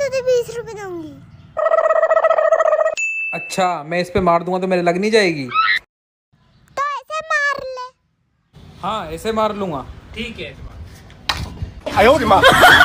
तुझे बीस रुपए दूंगी अच्छा मैं इस पे मार दूंगा तो मेरे लग नहीं जाएगी तो ऐसे मार ले हाँ ऐसे मार लूंगा ठीक है